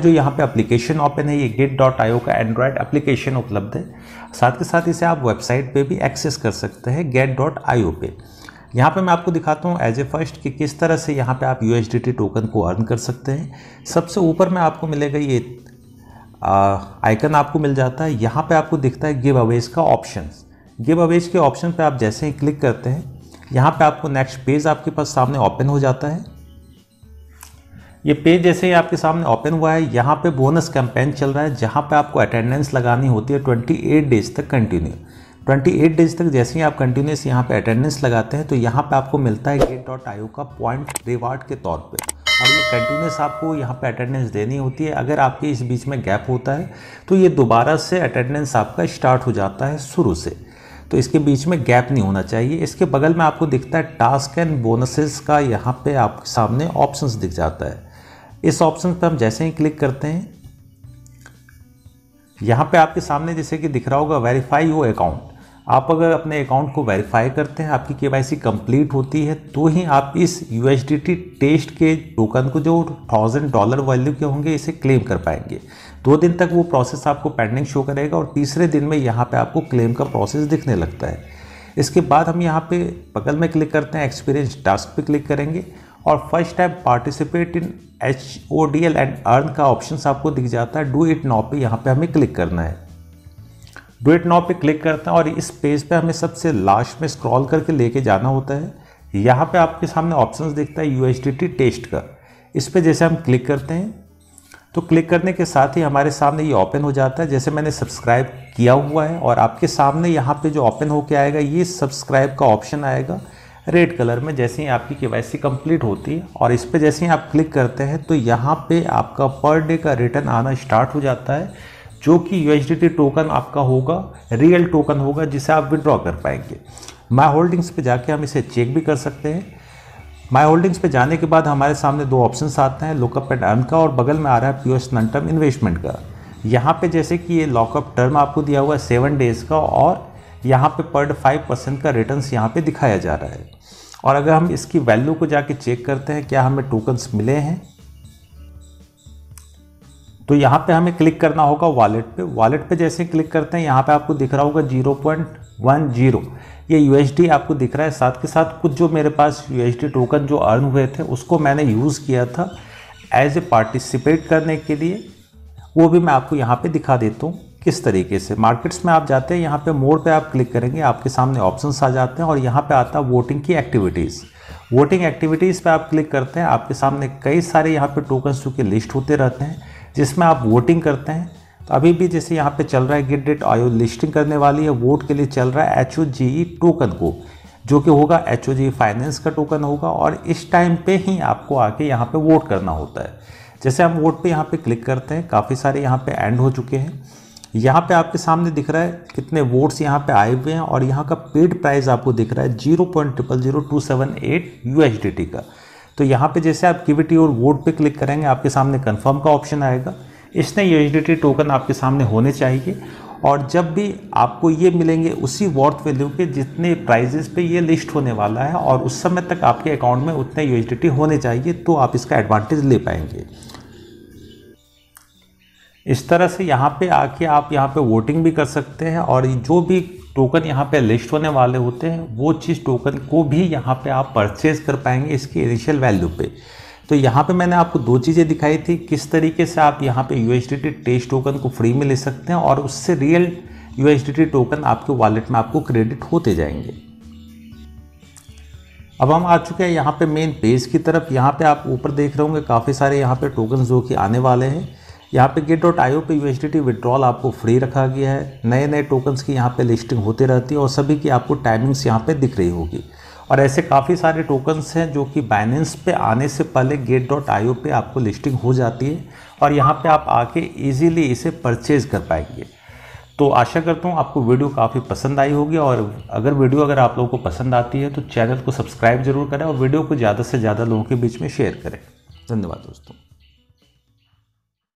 जो यहाँ पे एप्लीकेशन ओपन है ये गेट डॉट आई का एंड्रॉयड एप्लीकेशन उपलब्ध है साथ के साथ इसे आप वेबसाइट पे भी एक्सेस कर सकते हैं गेट डॉट आई पे यहाँ पे मैं आपको दिखाता हूँ एज ए फर्स्ट कि किस तरह से यहाँ पे आप यू टोकन को अर्न कर सकते हैं सबसे ऊपर में आपको मिलेगा ये आइकन आपको मिल जाता है यहाँ पर आपको दिखता है गिव अवेज का ऑप्शन गिव अवेज के ऑप्शन पर आप जैसे ही क्लिक करते हैं यहाँ पर आपको नेक्स्ट पेज आपके पास सामने ओपन हो जाता है ये पेज जैसे ही आपके सामने ओपन हुआ है यहाँ पे बोनस कैंपेन चल रहा है जहाँ पे आपको अटेंडेंस लगानी होती है 28 डेज तक कंटिन्यू 28 डेज तक जैसे ही आप कंटिन्यूस यहाँ पे अटेंडेंस लगाते हैं तो यहाँ पे आपको मिलता है गेट डॉट आयो का पॉइंट रिवार्ड के तौर पे और ये कंटिन्यूस आपको यहाँ पे अटेंडेंस देनी होती है अगर आपके इस बीच में गैप होता है तो ये दोबारा से अटेंडेंस आपका स्टार्ट हो जाता है शुरू से तो इसके बीच में गैप नहीं होना चाहिए इसके बगल में आपको दिखता है टास्क एंड बोनसेस का यहाँ पे आपके सामने ऑप्शंस दिख जाता है इस ऑप्शन पर हम जैसे ही क्लिक करते हैं यहाँ पे आपके सामने जैसे कि दिख रहा होगा वेरीफाई हो अकाउंट आप अगर अपने अकाउंट को वेरीफाई करते हैं आपकी केवाईसी कंप्लीट होती है तो ही आप इस यू टेस्ट के टोकन को जो थाउजेंड डॉलर वैल्यू के होंगे इसे क्लेम कर पाएंगे दो दिन तक वो प्रोसेस आपको पेंडिंग शो करेगा और तीसरे दिन में यहाँ पे आपको क्लेम का प्रोसेस दिखने लगता है इसके बाद हम यहाँ पे बगल में क्लिक करते हैं एक्सपीरियंस टास्क पे क्लिक करेंगे और first time participate in H O D L and earn का ऑप्शन आपको दिख जाता है डू इट नॉ पे यहाँ पे हमें क्लिक करना है डू इट नॉ पे क्लिक करते हैं और इस पेज पे हमें सबसे लास्ट में स्क्रॉल करके लेके जाना होता है यहाँ पे आपके सामने ऑप्शन दिखता है यू टेस्ट का इस पर जैसे हम क्लिक करते हैं तो क्लिक करने के साथ ही हमारे सामने ये ओपन हो जाता है जैसे मैंने सब्सक्राइब किया हुआ है और आपके सामने यहाँ पे जो ओपन होके आएगा ये सब्सक्राइब का ऑप्शन आएगा रेड कलर में जैसे ही आपकी के कम्प्लीट होती है और इस पर जैसे ही आप क्लिक करते हैं तो यहाँ पे आपका पर डे का रिटर्न आना स्टार्ट हो जाता है जो कि यू टोकन आपका होगा रियल टोकन होगा जिसे आप विड्रॉ कर पाएंगे माई होल्डिंग्स पे जाके हम इसे चेक भी कर सकते हैं माई होल्डिंग्स पे जाने के बाद हमारे सामने दो ऑप्शन आते हैं लॉकअप एंड अर्न का और बगल में आ रहा है पी एस नन टर्म इन्वेस्टमेंट का यहाँ पे जैसे कि ये लॉकअप टर्म आपको दिया हुआ है सेवन डेज़ का और यहाँ पे पर फाइव परसेंट का रिटर्न यहाँ पे दिखाया जा रहा है और अगर हम इसकी वैल्यू को जाके चेक करते हैं क्या हमें टोकन्स मिले हैं तो यहाँ पे हमें क्लिक करना होगा वॉलेट पे वॉलेट पे जैसे क्लिक करते हैं यहाँ पे आपको दिख रहा होगा जीरो पॉइंट वन जीरो ये यू आपको दिख रहा है साथ के साथ कुछ जो मेरे पास यू टोकन जो अर्न हुए थे उसको मैंने यूज़ किया था एज ए पार्टिसिपेट करने के लिए वो भी मैं आपको यहाँ पे दिखा देता हूँ किस तरीके से मार्केट्स में आप जाते हैं यहाँ पे मोड़ पे आप क्लिक करेंगे आपके सामने ऑप्शंस आ जाते हैं और यहाँ पे आता है वोटिंग की एक्टिविटीज़ वोटिंग एक्टिविटीज़ पे आप क्लिक करते हैं आपके सामने कई सारे यहाँ पे टोकन्स चूँकि लिस्ट होते रहते हैं जिसमें आप वोटिंग करते हैं तो अभी भी जैसे यहाँ पर चल रहा है गिट डेट आयो लिस्टिंग करने वाली है वोट के लिए चल रहा है एच टोकन e को जो कि होगा एच फाइनेंस e का टोकन होगा और इस टाइम पर ही आपको आके यहाँ पर वोट करना होता है जैसे हम वोट पर यहाँ पर क्लिक करते हैं काफ़ी सारे यहाँ पर एंड हो चुके हैं यहाँ पे आपके सामने दिख रहा है कितने वोट्स यहाँ पे आए हुए हैं और यहाँ का पेड प्राइस आपको दिख रहा है zero point triple zero two seven eight U H D T का तो यहाँ पे जैसे आप कीवीटी और वोट पे क्लिक करेंगे आपके सामने कंफर्म का ऑप्शन आएगा इसने U H D T token आपके सामने होने चाहिए और जब भी आपको ये मिलेंगे उसी वॉर्थ वैल्यू के जितने प्राइजेस पे ये लिस्ट होने वाला है और उस समय तक आपके अकाउंट में उतने यू होने चाहिए तो आप इसका एडवांटेज ले पाएंगे इस तरह से यहाँ पे आके आप यहाँ पे वोटिंग भी कर सकते हैं और जो भी टोकन यहाँ पे लिस्ट होने वाले होते हैं वो चीज़ टोकन को भी यहाँ पे आप परचेज कर पाएंगे इसके इनिशियल वैल्यू पे तो यहाँ पे मैंने आपको दो चीज़ें दिखाई थी किस तरीके से आप यहाँ पे यू टेस्ट टोकन को फ्री में ले सकते हैं और उससे रियल यू टोकन आपके वॉलेट में आपको क्रेडिट होते जाएंगे अब हम आ चुके हैं यहाँ पे मेन पेज की तरफ यहाँ पे आप ऊपर देख रहे होंगे काफ़ी सारे यहाँ पे टोकन जो कि आने वाले हैं यहाँ पे गेट डॉट आईओ पे यूएसडीटी विड्रॉल आपको फ्री रखा गया है नए नए टोकन्स की यहाँ पे लिस्टिंग होती रहती है और सभी की आपको टाइमिंग्स यहाँ पे दिख रही होगी और ऐसे काफ़ी सारे टोकन्स हैं जो कि बाइनेंस पे आने से पहले गेट डॉट आईओ पे आपको लिस्टिंग हो जाती है और यहाँ पे आप आके इजीली इसे परचेज़ कर पाएंगे तो आशा करता हूँ आपको वीडियो काफ़ी पसंद आई होगी और अगर वीडियो अगर आप लोगों को पसंद आती है तो चैनल को सब्सक्राइब जरूर करें और वीडियो को ज़्यादा से ज़्यादा लोगों के बीच में शेयर करें धन्यवाद दोस्तों